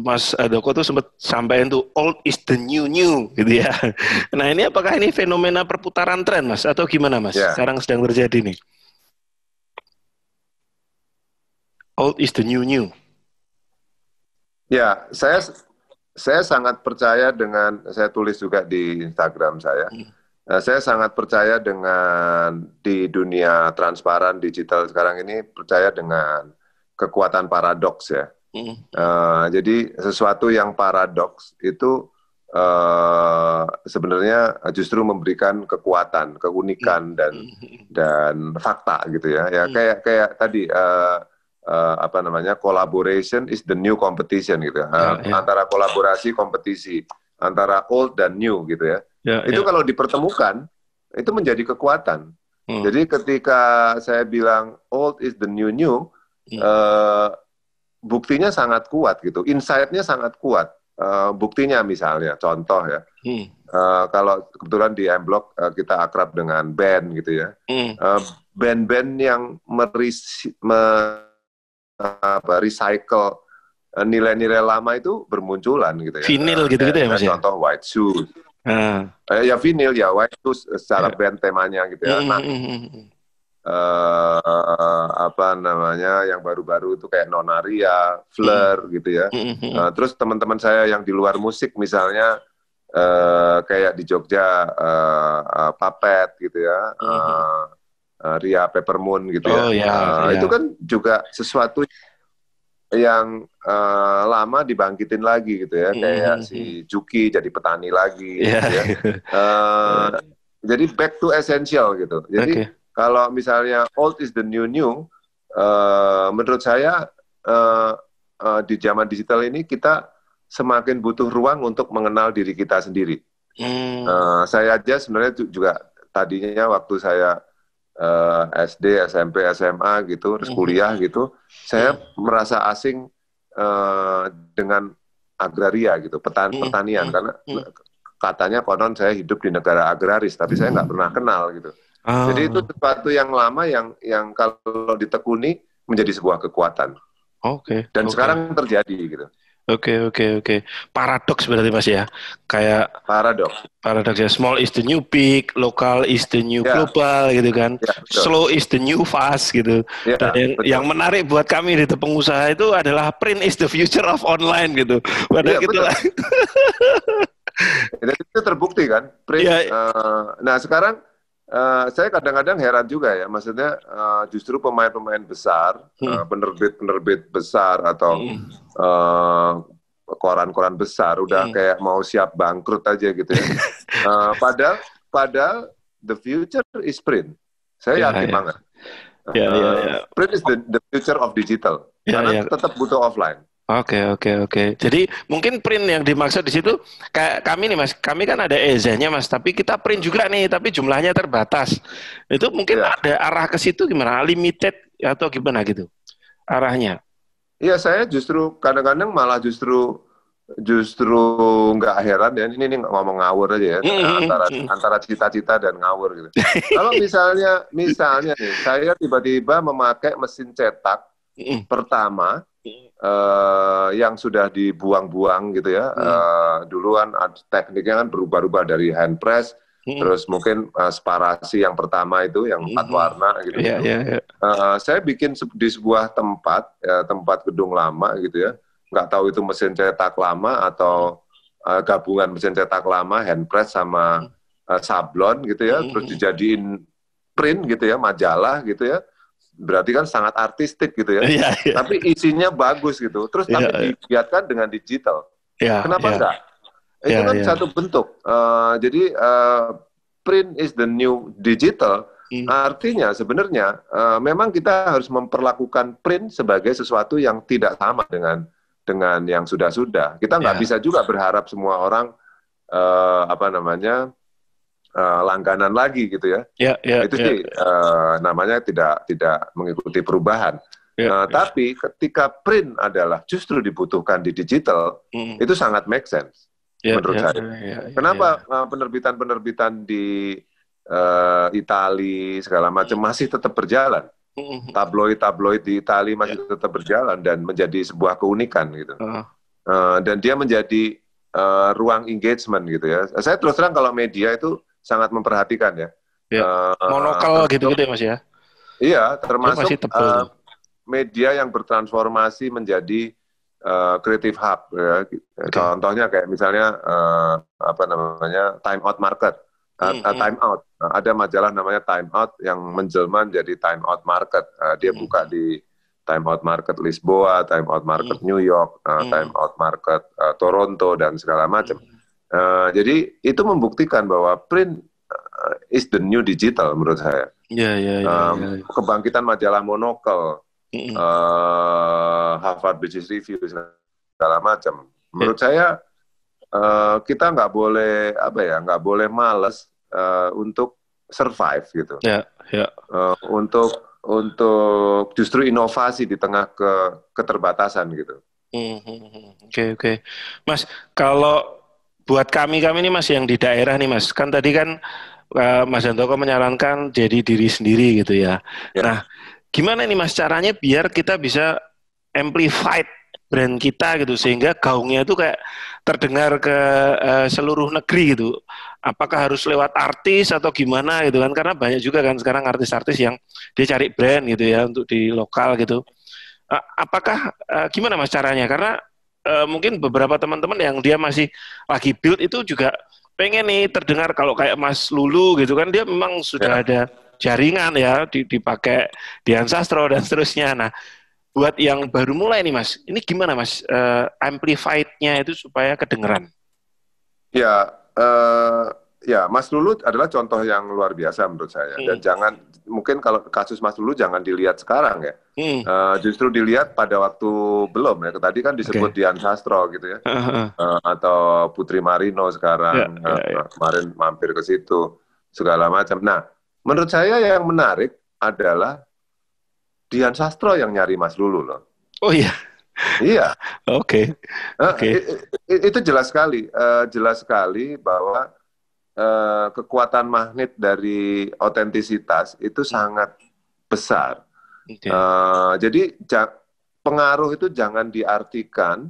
Mas eh, Doko tuh sempat sampaikan tuh old is the new new gitu ya. <laughs> Nah ini apakah ini fenomena perputaran tren Mas atau gimana Mas? Ya. Sekarang sedang terjadi nih. Old is the new new. Ya saya saya sangat percaya dengan saya tulis juga di Instagram saya. Hmm Eh, saya sangat percaya dengan di dunia transparan digital sekarang ini percaya dengan kekuatan paradoks ya. Mm. Uh, jadi sesuatu yang paradoks itu uh, sebenarnya justru memberikan kekuatan, keunikan hmm. dan mm. dan fakta gitu ya. Ya mm. kayak kayak tadi uh, uh, apa namanya collaboration is the new competition gitu ya. Uh, ya, yeah. Antara kolaborasi kompetisi antara old dan new gitu ya. Ya, itu ya. kalau dipertemukan itu menjadi kekuatan. Hmm. Jadi ketika saya bilang old is the new new, hmm. uh, buktinya sangat kuat gitu, insightnya sangat kuat. Uh, buktinya misalnya, contoh ya, hmm. uh, kalau kebetulan di M Block uh, kita akrab dengan band gitu ya, hmm. uh, band-band yang meris me apa, recycle nilai-nilai lama itu bermunculan gitu ya. Vinyl gitu-gitu ya mas ya? Contoh White Shoes. Uh. Eh, ya vinil ya, White itu secara uh. brand temanya gitu ya. Mm-hmm, nah, uh, apa namanya yang baru-baru itu kayak Nonaria, Fleur mm gitu ya. Uh, terus teman-teman saya yang di luar musik misalnya uh, kayak di Jogja uh, uh, Papet gitu ya. Uh, uh, Ria Peppermoon gitu ya. oh, ya. Yeah, uh, yeah. Itu kan juga sesuatu yang uh, lama dibangkitin lagi gitu ya mm-hmm. kayak mm-hmm. si Juki jadi petani lagi yeah. gitu ya. uh, <laughs> jadi back to essential gitu jadi okay. kalau misalnya old is the new new uh, menurut saya uh, uh, di zaman digital ini kita semakin butuh ruang untuk mengenal diri kita sendiri mm. uh, saya aja sebenarnya juga tadinya waktu saya uh, eh, SD, SMP, SMA gitu, terus mhm. kuliah gitu, saya mhm. merasa asing uh, dengan agraria gitu, petan mhm. pertanian karena katanya konon saya hidup di negara agraris, tapi saya nggak pernah kenal gitu. Ah. Jadi itu ah. sesuatu yang lama yang yang kalau ditekuni menjadi sebuah kekuatan. Oke. Okay. Dan okay. sekarang terjadi gitu. Oke okay, oke okay, oke. Okay. Paradoks berarti mas ya. Kayak paradoks. Paradoks ya. Small is the new big, local is the new yeah. global gitu kan. Yeah, ya, Slow is the new fast gitu. Yeah, Dan yang, yang menarik buat kami di pengusaha itu adalah print is the future of online gitu. Padahal yeah, kita itu terbukti kan. Print. Yeah. Ya. Uh, nah sekarang Eh, saya kadang-kadang heran juga ya, maksudnya uh, justru pemain-pemain besar, hmm. Eh, penerbit-penerbit hmm. uh, besar atau hmm. koran-koran uh, besar udah hmm. kayak mau siap bangkrut aja gitu ya. uh, <laughs> padahal, padahal the future is print. Saya yeah, yakin yeah. banget. Yeah, ya, ya, yeah, yeah. print is the, the future of digital. Yeah, karena yeah. tetap butuh offline. Oke oke oke. Jadi mungkin print yang dimaksud di situ kayak kami nih mas, kami kan ada ezahnya mas, tapi kita print juga nih, tapi jumlahnya terbatas. Itu mungkin ya. ada arah ke situ gimana? Limited atau gimana gitu arahnya? Iya saya justru kadang-kadang malah justru justru nggak heran ya ini, ini ngomong ngawur aja ya mm-hmm. antara mm-hmm. antara cita-cita dan ngawur gitu. Kalau misalnya misalnya nih saya tiba-tiba memakai mesin cetak mm-hmm. pertama uh, yang sudah dibuang-buang gitu ya. Hmm. Uh, duluan tekniknya kan berubah-ubah dari hand press, hmm. terus mungkin uh, separasi yang pertama itu yang empat hmm. warna gitu. Yeah, yeah, yeah. Uh, saya bikin se di sebuah tempat, ya, tempat gedung lama gitu ya. Nggak tahu itu mesin cetak lama atau uh, gabungan mesin cetak lama, hand press sama uh, sablon gitu ya. Hmm, terus dijadiin print gitu ya, majalah gitu ya berarti kan sangat artistik gitu ya. Yeah, yeah. Tapi isinya bagus gitu. Terus tapi yeah. Iya. digiatkan dengan digital. Yeah, Kenapa yeah. enggak? Itu yeah, kan yeah. satu bentuk. Uh, jadi uh, print is the new digital. Mm. Artinya sebenarnya uh, memang kita harus memperlakukan print sebagai sesuatu yang tidak sama dengan dengan yang sudah-sudah. Kita nggak yeah. bisa juga berharap semua orang uh, apa namanya uh, langganan lagi gitu ya. Ya, yeah, ya, itu ya. sih uh, namanya tidak tidak mengikuti perubahan. Yeah, nah, yeah. Tapi ketika print adalah justru dibutuhkan di digital, mm. itu sangat make sense yeah, menurut yeah, saya. Yeah, yeah, ya. Kenapa eh, penerbitan-penerbitan di uh, Itali segala macam hmm. masih tetap berjalan? Hmm. Tabloid-tabloid di Itali masih yeah. tetap berjalan dan menjadi sebuah keunikan gitu. Uh. Uh, dan dia menjadi uh, ruang engagement gitu ya. Saya terus terang kalau media itu sangat memperhatikan ya. ya. Uh, Monokal gitu-gitu ya Mas ya? Iya, iya termasuk masih Uh, media yang bertransformasi menjadi uh, creative hub. Ya. Gitu. Okay. Contohnya kayak misalnya uh, apa namanya time out market, uh, uh, time out. Uh, ada majalah namanya Time Out yang menjelma jadi Time Out Market. Uh, dia hmm. buka di Time Out Market Lisboa, Time Out Market hmm. New York, uh, hmm. Time Out Market uh, Toronto dan segala macam. Hmm Eh, jadi itu membuktikan bahwa print eh, is the new digital menurut saya. Iya iya iya. Um, ya, yeah, yeah. Kebangkitan majalah monokel, mm -hmm. uh, Harvard Business Review segala macam. Menurut yeah. saya uh, kita nggak boleh apa ya nggak boleh males uh, untuk survive gitu. Iya. yeah, ya. iya. Yeah. Uh, untuk untuk justru inovasi di tengah ke keterbatasan gitu. Mm-hmm. Oke mm -hmm. oke, okay, okay. Mas kalau buat kami kami ini masih yang di daerah nih mas kan tadi kan uh, Mas Jantoko menyarankan jadi diri sendiri gitu ya. ya. Nah gimana nih mas caranya biar kita bisa amplified brand kita gitu sehingga gaungnya itu kayak terdengar ke uh, seluruh negeri gitu. Apakah harus lewat artis atau gimana gitu kan? Karena banyak juga kan sekarang artis-artis yang dia cari brand gitu ya untuk di lokal gitu. Eh, apakah uh, gimana mas caranya? Karena Eh, mungkin beberapa teman-teman yang dia masih lagi build itu juga pengen nih terdengar kalau kayak Mas Lulu gitu kan dia memang sudah ya. ada jaringan ya dipakai di Sastro dan seterusnya. Nah, buat yang baru mulai nih Mas, ini gimana Mas uh, amplified-nya itu supaya kedengeran? Ya, uh, Ya, Mas Lulu adalah contoh yang luar biasa menurut saya. Hmm. Dan jangan mungkin kalau kasus Mas Lulu jangan dilihat sekarang ya. Hmm. Uh, justru dilihat pada waktu belum ya. Tadi kan disebut okay. Dian Sastro gitu ya. uh atau Putri Marino sekarang yeah, ya, ya, yeah, yeah. kemarin mampir ke situ segala macam. Nah, menurut saya yang menarik adalah Dian Sastro yang nyari Mas Lulu loh. Oh iya. Iya. Oke. okay. Eh, Oke. Okay. Uh, itu jelas sekali, uh, jelas sekali bahwa Eh, kekuatan magnet dari otentisitas itu hmm. sangat besar. Okay. Uh, eh, jadi pengaruh itu jangan diartikan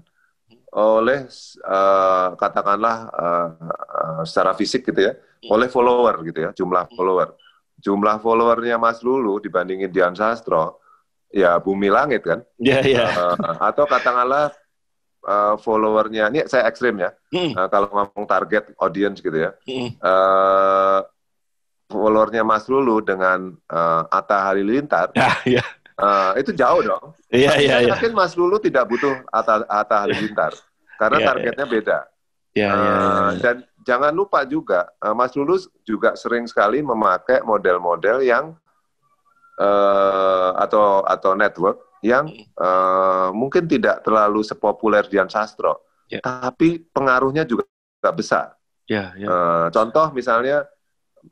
oleh uh, katakanlah uh, secara fisik gitu ya, hmm. oleh follower gitu ya, jumlah hmm. follower. Jumlah followernya Mas Lulu dibandingin Dian Sastro, ya bumi langit kan. Iya, yeah, iya. Yeah. Uh, atau katakanlah uh, followernya ini saya ekstrim ya hmm. uh, kalau ngomong target audience gitu ya hmm. uh, followernya Mas Lulu dengan uh, Atta Halilintar nah, ya, yeah. Ya. uh, itu jauh dong. Iya yeah, iya. Yeah, iya. yakin Mas Lulu tidak butuh Atta Atta Halilintar karena iya, iya. targetnya beda. Iya uh, Dan jangan lupa juga uh, Mas Lulu juga sering sekali memakai model-model yang uh, atau atau network yang uh, mungkin tidak terlalu sepopuler Dian Sastro, yeah. tapi pengaruhnya juga tidak besar. Yeah, ya, ya. yeah. Uh, contoh misalnya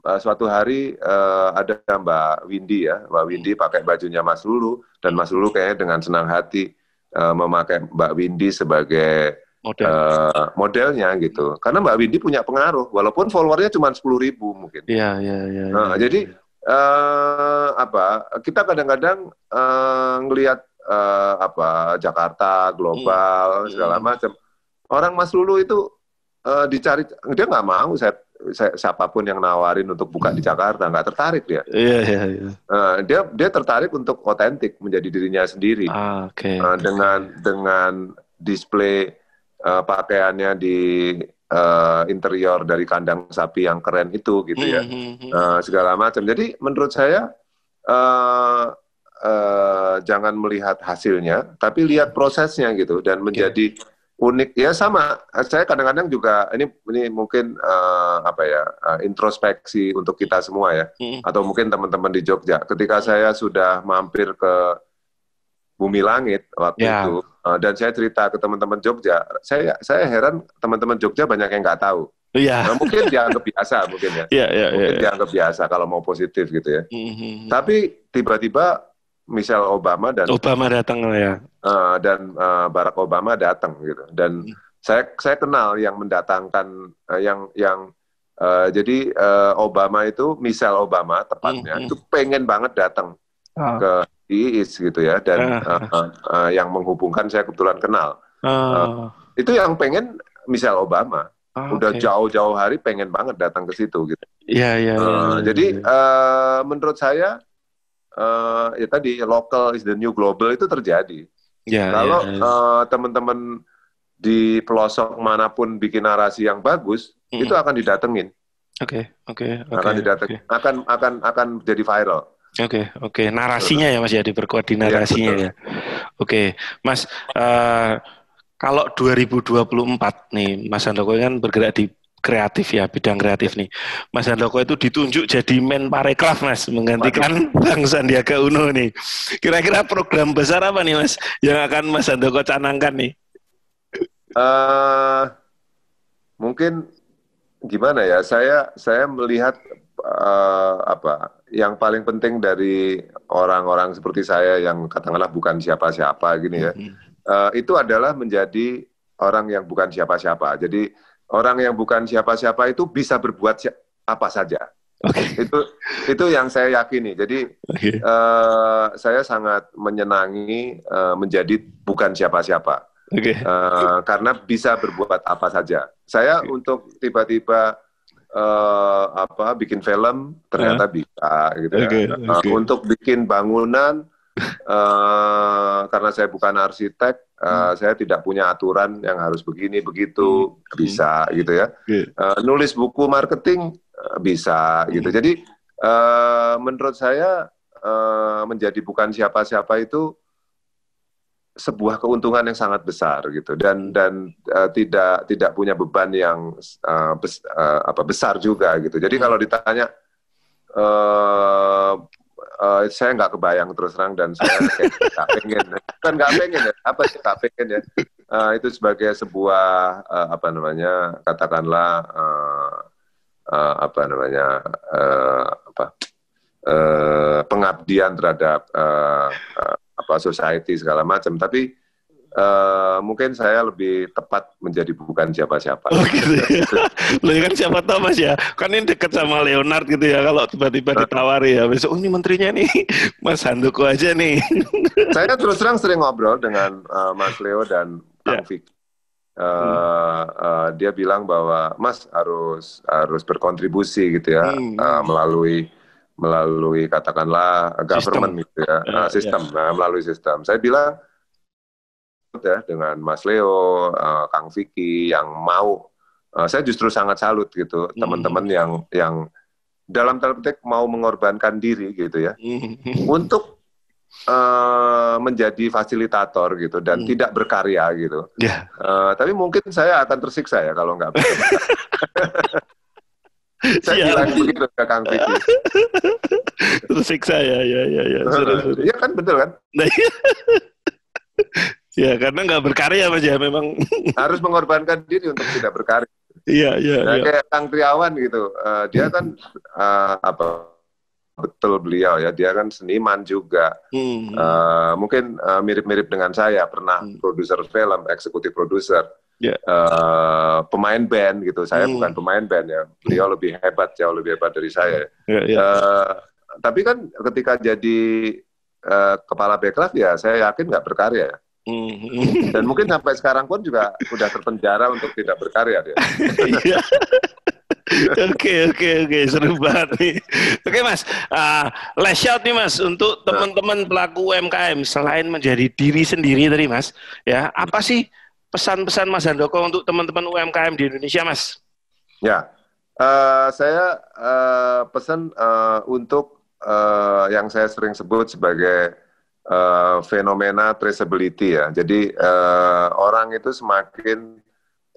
uh, suatu hari uh, ada Mbak Windy ya, Mbak Windy hmm. pakai bajunya Mas Lulu dan hmm. Mas Lulu kayaknya dengan senang hati uh, memakai Mbak Windy sebagai Model. Uh, modelnya gitu. Karena Mbak Windy punya pengaruh, walaupun followernya cuma sepuluh ribu mungkin. Iya, iya, iya. jadi uh, apa kita kadang-kadang uh, ngelihat uh, apa Jakarta global hmm. segala hmm. macam orang Mas Lulu itu uh, dicari dia nggak mau saya, saya siapapun yang nawarin untuk buka hmm. di Jakarta nggak tertarik dia yeah, yeah, yeah. Uh, dia dia tertarik untuk otentik menjadi dirinya sendiri ah, okay. uh, dengan dengan display uh, pakaiannya di uh, interior dari kandang sapi yang keren itu gitu ya uh, segala macam jadi menurut saya uh, uh, jangan melihat hasilnya tapi lihat prosesnya gitu dan menjadi unik ya sama saya kadang-kadang juga ini ini mungkin uh, apa ya uh, introspeksi untuk kita semua ya atau mungkin teman-teman di Jogja ketika saya sudah mampir ke Bumi Langit waktu yeah. itu Eh, dan saya cerita ke teman-teman Jogja, saya saya heran teman-teman Jogja banyak yang nggak tahu. Iya. Yeah. Nah, mungkin dianggap biasa mungkin ya. Iya, yeah, iya, yeah, mungkin yeah, dianggap biasa kalau mau positif gitu ya. Mm-hmm. Tapi tiba-tiba Michelle Obama dan Obama datang ya. Uh, dan uh, Barack Obama datang gitu. Dan mm. saya saya kenal yang mendatangkan uh, yang yang uh, jadi uh, Obama itu Michelle Obama tepatnya mm-hmm. itu pengen banget datang Ah. ke IIS gitu ya dan uh. Uh, uh, yang menghubungkan saya kebetulan kenal. Uh. Uh, itu yang pengen misal Obama uh, udah jauh jauh-jauh hari pengen banget datang ke situ gitu. Iya iya. Uh, yeah, iya, jadi yeah. Iya. Uh, menurut saya uh, ya tadi local is the new global itu terjadi. yeah, iya, Kalau yeah, uh, teman-teman di pelosok manapun bikin narasi yang bagus, mm. itu akan didatengin. Oke, okay, oke, okay, Okay, akan didatengin, okay. akan akan akan jadi viral. Oke, okay, oke. Okay. Narasinya ya Mas ya diperkuat di iya, narasinya ya. ya. Oke, okay. Mas uh, kalau 2024 nih Mas Handoko kan bergerak di kreatif ya, bidang kreatif nih. Mas Handoko itu ditunjuk jadi men parekraf Mas, menggantikan Bang Sandiaga Uno nih. Kira-kira program besar apa nih Mas yang akan Mas Handoko canangkan nih? Uh, mungkin gimana ya? Saya saya melihat uh, apa yang paling penting dari orang-orang seperti saya yang katakanlah bukan siapa-siapa gini ya mm-hmm. uh, itu adalah menjadi orang yang bukan siapa-siapa jadi orang yang bukan siapa-siapa itu bisa berbuat si- apa saja okay. <laughs> itu itu yang saya yakini jadi okay. uh, eh, saya sangat menyenangi uh, menjadi bukan siapa-siapa okay. uh, karena bisa berbuat apa saja saya okay. untuk tiba-tiba uh, apa bikin film ternyata bisa gitu okay, kan. ya. Nah, okay. Uh, untuk bikin bangunan uh, karena saya bukan arsitek uh, hmm. saya tidak punya aturan yang harus begini begitu hmm. bisa hmm. gitu ya okay. uh, nulis buku marketing uh, bisa gitu. hmm. gitu jadi uh, menurut saya uh, menjadi bukan siapa-siapa itu sebuah keuntungan yang sangat besar gitu dan dan uh, tidak tidak punya beban yang uh, bes, uh, apa besar juga gitu jadi kalau ditanya uh, uh, saya nggak kebayang terus terang dan saya nggak gitu. pengen kan nggak pengen ya apa sih nggak pengen ya uh, itu sebagai sebuah uh, apa namanya katakanlah uh, uh, apa namanya uh, apa uh, pengabdian terhadap uh, uh, apa society segala macam tapi Uh, mungkin saya lebih tepat menjadi bukan siapa-siapa. Oh, gitu ya. Loh, <laughs> kan siapa tahu Mas ya. Kan ini dekat sama Leonard gitu ya. Kalau tiba-tiba nah. ditawari ya. Besok, oh ini menterinya nih. <laughs> Mas Handoko aja nih. <laughs> saya terus terang sering ngobrol dengan uh, Mas Leo dan Kang yeah. Ya. Vicky. Uh, eh, uh, dia bilang bahwa Mas harus harus berkontribusi gitu ya hmm. uh, melalui melalui katakanlah government gitu ya, ya nah, ya. sistem, yeah. nah, melalui sistem. Saya bilang ya dengan Mas Leo, uh, Kang Vicky yang mau, uh, saya justru sangat salut gitu teman hmm. teman-teman yang yang dalam tanda petik mau mengorbankan diri gitu ya hmm. <laughs> untuk uh, menjadi fasilitator gitu dan mm. tidak berkarya gitu. Yeah. Ya. Uh, tapi mungkin saya akan tersiksa ya kalau nggak. <laughs> saya ya. bilang begitu ke Kang Vicky. <laughs> Tersiksa ya, ya, ya, ya. Iya kan betul kan? Nah, iya, <laughs> ya. karena nggak berkarya mas ya memang. <laughs> Harus mengorbankan diri untuk tidak berkarya. Iya, iya. ya. kayak Kang Triawan gitu, uh, dia kan uh, apa betul beliau ya dia kan seniman juga hmm. uh, mungkin mirip-mirip uh, dengan saya pernah hmm. produser film eksekutif produser yeah. Ya. uh, pemain band gitu. Saya hmm. bukan pemain band ya. Beliau hmm. lebih hebat, jauh lebih hebat dari saya. Yeah, ya, ya. yeah. Uh, tapi kan ketika jadi uh, kepala backlog ya saya yakin nggak berkarya ya. Hmm. Dan mungkin sampai sekarang pun juga udah terpenjara untuk tidak berkarya dia. Iya. Oke oke oke seru banget nih. Oke okay, mas, uh, last shout nih mas untuk nah. teman-teman pelaku UMKM selain menjadi diri sendiri tadi mas, ya apa sih pesan-pesan Mas Handoko untuk teman-teman UMKM di Indonesia, Mas? Ya, uh, saya uh, pesan uh, untuk uh, yang saya sering sebut sebagai uh, fenomena traceability ya. Jadi uh, orang itu semakin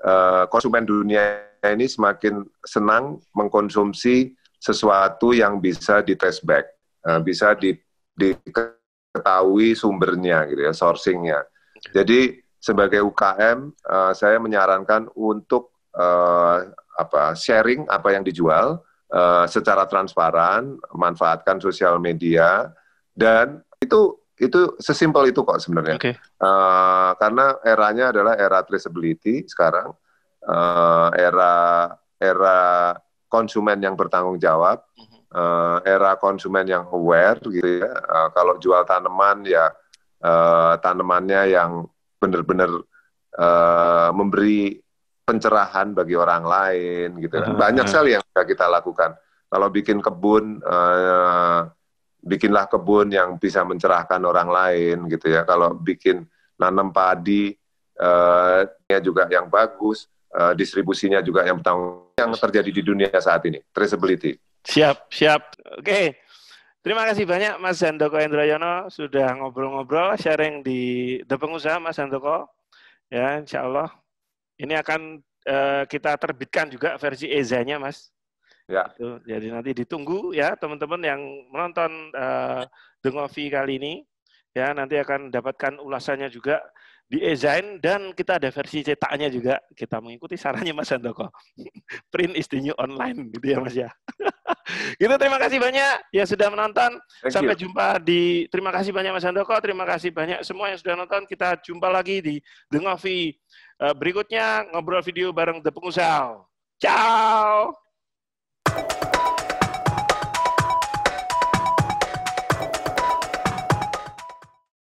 uh, konsumen dunia ini semakin senang mengkonsumsi sesuatu yang bisa di traceback, back, uh, bisa di, diketahui sumbernya gitu ya, sourcingnya. Jadi sebagai UKM uh, eh, saya menyarankan untuk uh, apa sharing apa yang dijual uh, secara transparan, manfaatkan sosial media dan itu itu sesimpel itu kok sebenarnya. Okay. Uh, karena eranya adalah era traceability sekarang, uh, era era konsumen yang bertanggung jawab, uh, era konsumen yang aware gitu ya. Uh, kalau jual tanaman ya uh, tanamannya yang benar-benar uh, memberi pencerahan bagi orang lain gitu kan. mm-hmm. Banyak mm-hmm. sekali yang bisa kita lakukan. Kalau bikin kebun uh, bikinlah kebun yang bisa mencerahkan orang lain gitu ya. Kalau bikin nanam padi uh, juga yang bagus, uh, distribusinya juga yang bertanggung yang terjadi di dunia saat ini, traceability. Siap, siap. Oke. Okay. Terima kasih banyak Mas Handoko Endrayono, sudah ngobrol-ngobrol sharing di The Pengusaha Mas Handoko. Ya, insya Allah. Ini akan uh, kita terbitkan juga versi EZA-nya, Mas. Ya. Itu. Jadi nanti ditunggu ya teman-teman yang menonton uh, The Ngopi kali ini. Ya, nanti akan dapatkan ulasannya juga di Ezain dan kita ada versi cetaknya juga. Kita mengikuti sarannya Mas Handoko. <laughs> Print is the new online gitu ya Mas ya. <laughs> <laughs> gitu terima kasih banyak yang sudah menonton. Thank Sampai you. jumpa di terima kasih banyak Mas Handoko, terima kasih banyak semua yang sudah nonton. Kita jumpa lagi di The eh, berikutnya ngobrol video bareng The Pengusaha. Ciao.